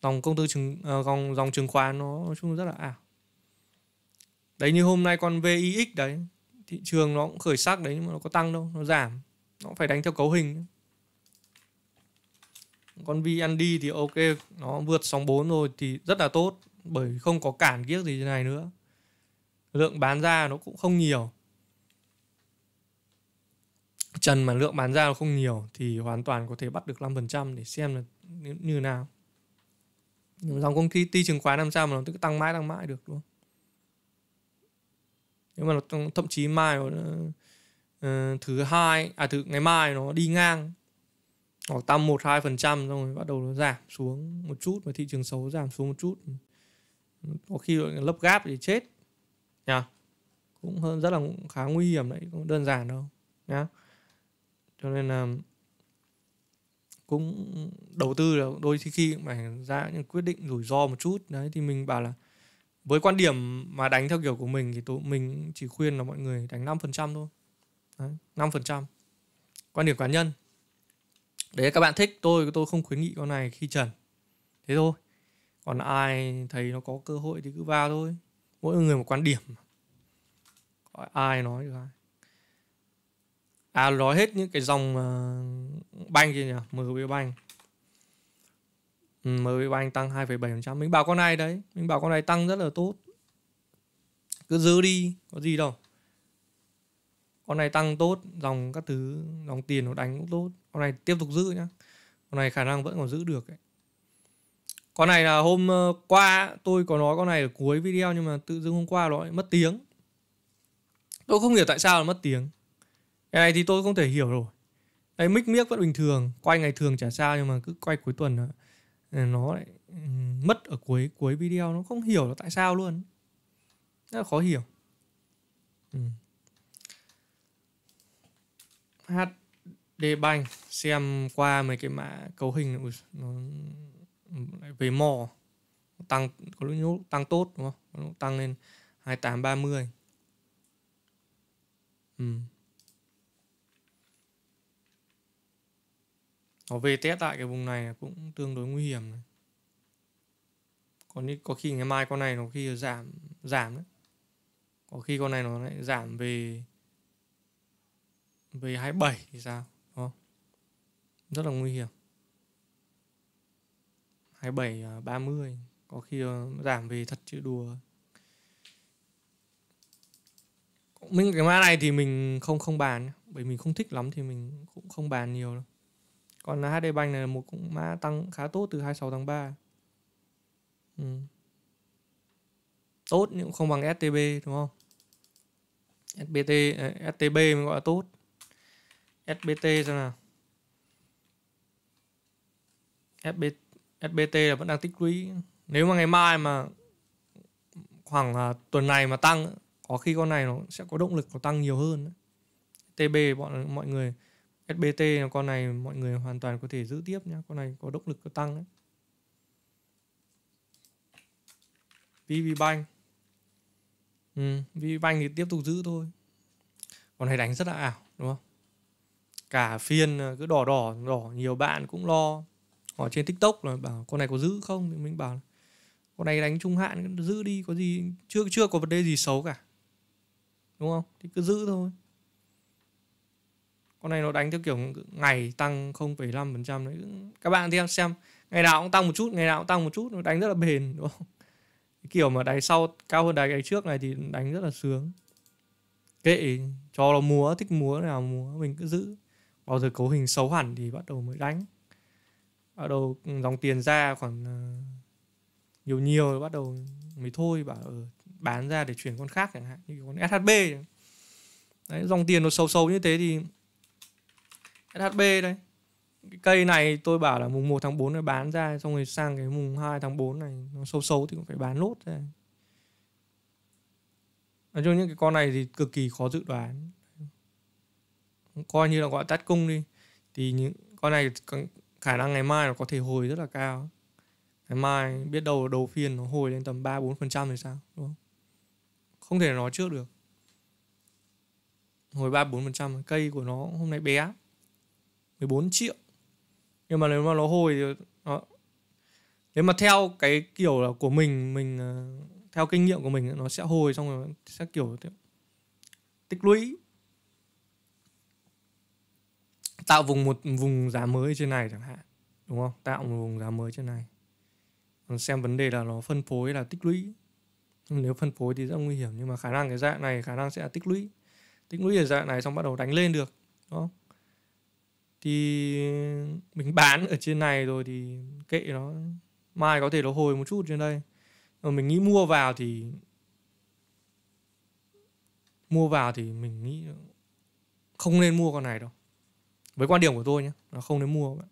dòng công tư, chứng uh, dòng dòng chứng khoán nó nói chung rất là ảo đấy như hôm nay con VIX đấy thị trường nó cũng khởi sắc đấy nhưng mà nó có tăng đâu nó giảm nó cũng phải đánh theo cấu hình con VND thì ok nó vượt sóng 4 rồi thì rất là tốt bởi không có cản kiếc gì này nữa lượng bán ra nó cũng không nhiều trần mà lượng bán ra nó không nhiều thì hoàn toàn có thể bắt được 5% để xem là như nào nhưng mà dòng công ty, ty chứng khoán làm sao mà nó cứ tăng mãi tăng mãi được đúng không nếu mà nó thậm chí mai nó, uh, thứ hai à thứ ngày mai nó đi ngang hoặc tăng một hai phần trăm xong rồi bắt đầu nó giảm xuống một chút và thị trường xấu giảm xuống một chút có khi lấp gáp thì chết nha cũng hơn rất là khá nguy hiểm đấy cũng đơn giản đâu nhá cho nên là cũng đầu tư là đôi khi cũng phải ra những quyết định rủi ro một chút đấy thì mình bảo là với quan điểm mà đánh theo kiểu của mình thì tôi mình chỉ khuyên là mọi người đánh 5% thôi. năm phần trăm Quan điểm cá nhân. Đấy các bạn thích tôi tôi không khuyến nghị con này khi trần. Thế thôi. Còn ai thấy nó có cơ hội thì cứ vào thôi. Mỗi người một quan điểm. ai nói được ai à nói hết những cái dòng uh, banh kia nhỉ MB banh ừ, MB banh tăng 2,7% mình bảo con này đấy mình bảo con này tăng rất là tốt cứ giữ đi có gì đâu con này tăng tốt dòng các thứ dòng tiền nó đánh cũng tốt con này tiếp tục giữ nhá con này khả năng vẫn còn giữ được ấy. con này là hôm ờ, qua tôi có nói con này ở cuối video nhưng mà tự dưng hôm qua nó mất tiếng tôi không hiểu tại sao nó mất tiếng cái này thì tôi không thể hiểu rồi đấy mic miếc vẫn bình thường quay ngày thường chả sao nhưng mà cứ quay cuối tuần đó, ờ, nó lại mất ở cuối cuối video nó không hiểu là tại sao luôn rất là khó hiểu ừ. HD Bank xem qua mấy cái mã cấu hình nó lại về mò tăng có lúc tăng tốt đúng không tăng lên 2830 ừ. nó về té tại cái vùng này cũng tương đối nguy hiểm này. có có khi ngày mai con này nó khi giảm giảm đấy có khi con này nó lại giảm về về 27 thì sao đó. rất là nguy hiểm 27 30 à, có khi giảm về thật chữ đùa mình cái mã này thì mình không không bàn bởi mình không thích lắm thì mình cũng không bàn nhiều đâu còn HD Bank này là một cũng mã tăng khá tốt từ 26 tháng 3 ừ. tốt nhưng cũng không bằng STB đúng không SBT uh, ờ, STB mới gọi là tốt SBT xem nào SB, SBT là vẫn đang tích lũy nếu mà ngày mai mà khoảng uh, tuần này mà tăng có khi con này nó sẽ có động lực nó tăng nhiều hơn TB bọn mọi người SBT là con này mọi người hoàn toàn có thể giữ tiếp nhé con này có động lực có tăng đấy VVBank ừ, VVBank thì tiếp tục giữ thôi con này đánh rất là ảo đúng không cả phiên ờ, cứ đỏ đỏ đỏ nhiều bạn cũng lo hỏi trên tiktok là bảo con này có giữ không thì mình bảo con này đánh trung hạn giữ đi có gì chưa chưa có vấn đề gì xấu cả đúng không thì cứ giữ thôi con này nó đánh theo kiểu ngày tăng 0,5% đấy các bạn theo xem ngày nào cũng tăng một chút ngày nào cũng tăng một chút nó đánh rất là bền đúng không kiểu mà đáy sau cao hơn đáy đáy trước này thì đánh rất là sướng kệ cho nó múa thích múa nào múa mình cứ giữ bao giờ cấu hình xấu hẳn thì bắt đầu mới đánh bắt đầu dòng tiền ra khoảng ờ, nhiều nhiều bắt đầu mới thôi bảo bán ra để chuyển con khác chẳng hạn như con SHB đấy dòng tiền nó sâu sâu như thế thì SHB đây cái cây này tôi bảo là mùng 1 tháng 4 nó bán ra xong rồi sang cái mùng 2 tháng 4 này nó xấu xấu thì cũng phải bán lốt ra nói chung những cái con này thì cực kỳ khó dự đoán coi như là gọi tắt cung đi thì những con này khả năng ngày mai nó có thể hồi rất là cao ngày mai biết đâu đầu phiên nó hồi lên tầm ba bốn phần trăm thì sao đúng không không thể nói trước được hồi ba bốn phần trăm cây của nó hôm nay bé 14 triệu nhưng mà nếu mà nó hồi thì nó nếu mà theo cái kiểu là của mình mình ờ, theo kinh nghiệm của mình nó sẽ hồi xong rồi sẽ kiểu tích lũy tạo vùng một vùng giá mới trên này chẳng hạn đúng không tạo một vùng giá mới trên này còn xem vấn đề là nó phân phối là tích lũy nếu phân phối thì rất nguy hiểm nhưng mà khả năng cái dạng này khả năng sẽ là tích lũy tích lũy ở dạng này xong bắt đầu đánh lên được đúng không thì mình bán ở trên này rồi thì kệ nó mai có thể nó hồi một chút trên đây mà mình nghĩ mua vào thì mua vào thì mình nghĩ không nên mua con này đâu với quan điểm của tôi nhé nó không nên mua bạn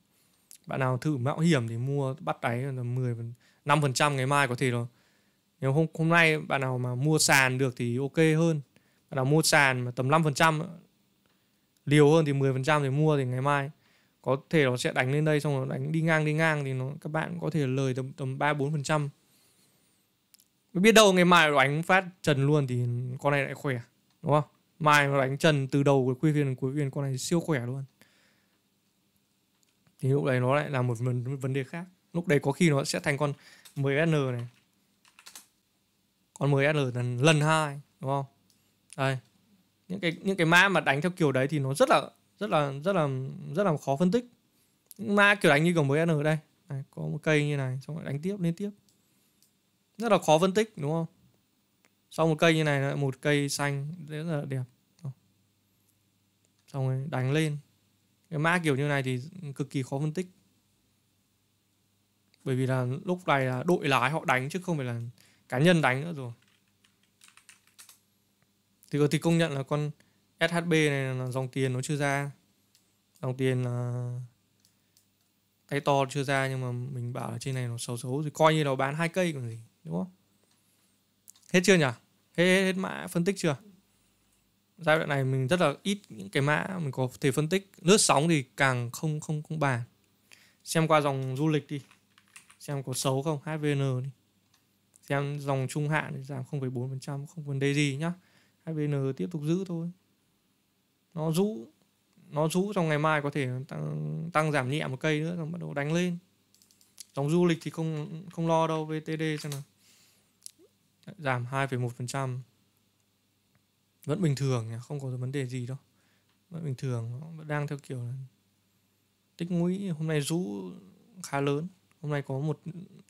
bạn nào thử mạo hiểm thì mua bắt đáy là 10 5 phần trăm ngày mai có thể rồi nếu hôm hôm nay bạn nào mà mua sàn được thì ok hơn bạn nào mua sàn mà tầm 5 phần trăm liều hơn thì 10% thì mua thì ngày mai có thể nó sẽ đánh lên đây xong rồi đánh đi ngang đi ngang thì nó các bạn có thể lời tầm tầm ba bốn phần trăm biết đâu ngày mai nó đánh phát trần luôn thì con này lại khỏe đúng không mai nó đánh trần từ đầu của quy phiên đến cuối viên con này siêu khỏe luôn thì lúc đấy nó lại là một vấn vấn đề khác lúc đấy có khi nó sẽ thành con 10SN này con 10SN lần, lần hai đúng không đây những cái những cái mã mà đánh theo kiểu đấy thì nó rất là rất là rất là rất là khó phân tích mã kiểu đánh như kiểu mới n ở đây này, có một cây như này xong rồi đánh tiếp liên tiếp rất là khó phân tích đúng không sau một cây như này lại một cây xanh rất là đẹp xong rồi đánh lên cái mã kiểu như này thì cực kỳ khó phân tích bởi vì là lúc này là đội lái họ đánh chứ không phải là cá nhân đánh nữa rồi thì có thì công nhận là con SHB này là dòng tiền nó chưa ra dòng tiền là tay to chưa ra nhưng mà mình bảo là trên này nó xấu xấu thì coi như nó bán hai cây còn gì đúng không hết chưa nhỉ hết, hết, hết mã phân tích chưa giai đoạn này mình rất là ít những cái mã mình có thể phân tích lướt sóng thì càng không không không bàn xem qua dòng du lịch đi xem có xấu không HVN đi xem dòng trung hạn thì giảm 0,4% không vấn đề gì nhá HVN tiếp tục giữ thôi nó rũ nó rũ trong ngày mai có thể tăng, tăng giảm nhẹ một cây nữa rồi bắt đầu đánh lên dòng du lịch thì không không lo đâu VTD xem nào giảm 2,1% vẫn bình thường nhỉ không có vấn đề gì đâu vẫn bình thường vẫn đang theo kiểu là tích mũi hôm nay rũ khá lớn hôm nay có một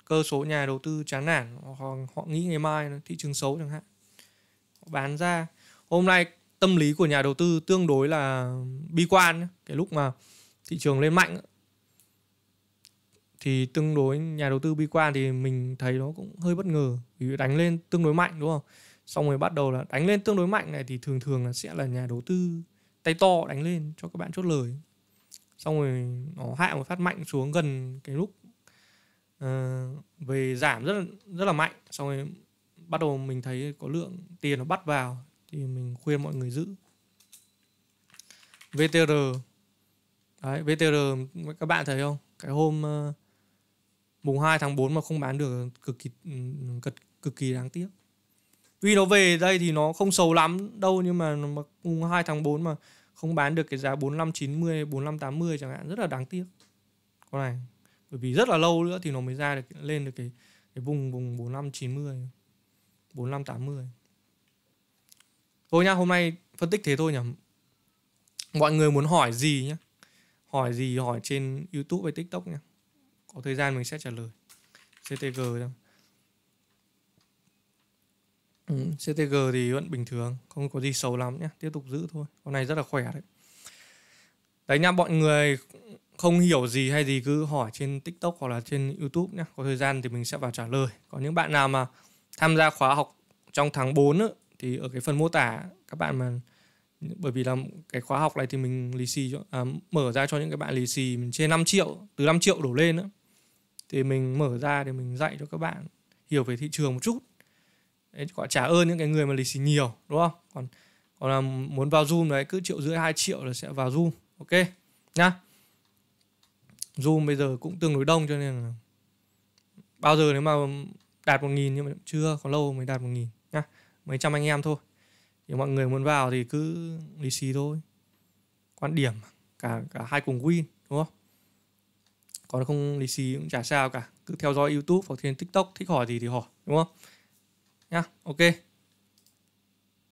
cơ số nhà đầu tư chán nản họ, họ nghĩ ngày mai thị trường xấu chẳng hạn bán ra hôm nay tâm lý của nhà đầu tư tương đối là bi quan cái lúc mà thị trường lên mạnh thì tương đối nhà đầu tư bi quan thì mình thấy nó cũng hơi bất ngờ vì đánh lên tương đối mạnh đúng không xong rồi bắt đầu là đánh lên tương đối mạnh này thì thường thường là sẽ là nhà đầu tư tay to đánh lên cho các bạn chốt lời xong rồi nó hạ một phát mạnh xuống gần cái lúc uh, về giảm rất là rất là mạnh xong rồi bắt đầu mình thấy có lượng tiền nó bắt vào thì mình khuyên mọi người giữ VTR đấy VTR các bạn thấy không cái hôm uh, mùng 2 tháng 4 mà không bán được cực kỳ ừ, cực, cực kỳ đáng tiếc tuy nó về đây thì nó không xấu lắm đâu nhưng mà mùng 2 tháng 4 mà không bán được cái giá 4590 4580 chẳng hạn rất là đáng tiếc con này bởi vì rất là lâu nữa thì nó mới ra được lên được cái cái vùng vùng 4590 4580 Thôi nha hôm nay phân tích thế thôi nhỉ Mọi người muốn hỏi gì nhá Hỏi gì hỏi trên Youtube hay TikTok nhá Có thời gian mình sẽ trả lời CTG đâu ừ, CTG thì vẫn bình thường Không có gì xấu lắm nhé Tiếp tục giữ thôi Con này rất là khỏe đấy Đấy nha mọi người không hiểu gì hay gì cứ hỏi trên TikTok hoặc là trên YouTube nhé. Có thời gian thì mình sẽ vào trả lời. có những bạn nào mà tham gia khóa học trong tháng 4 ấy, thì ở cái phần mô tả các bạn mà bởi vì là cái khóa học này thì mình lì xì à, mở ra cho những cái bạn lì xì mình trên 5 triệu từ 5 triệu đổ lên đó. thì mình mở ra để mình dạy cho các bạn hiểu về thị trường một chút đấy, gọi trả ơn những cái người mà lì xì nhiều đúng không còn còn là muốn vào zoom đấy cứ triệu rưỡi hai triệu là sẽ vào zoom ok nhá zoom bây giờ cũng tương đối đông cho nên là bao giờ nếu mà đạt 1.000 nhưng mà chưa có lâu mới đạt 1.000 nhá mấy trăm anh em thôi thì mọi người muốn vào thì cứ lì xì thôi quan điểm cả cả hai cùng win đúng không còn không lì xì cũng chả sao cả cứ theo dõi youtube hoặc trên tiktok thích hỏi gì thì hỏi đúng không nhá ok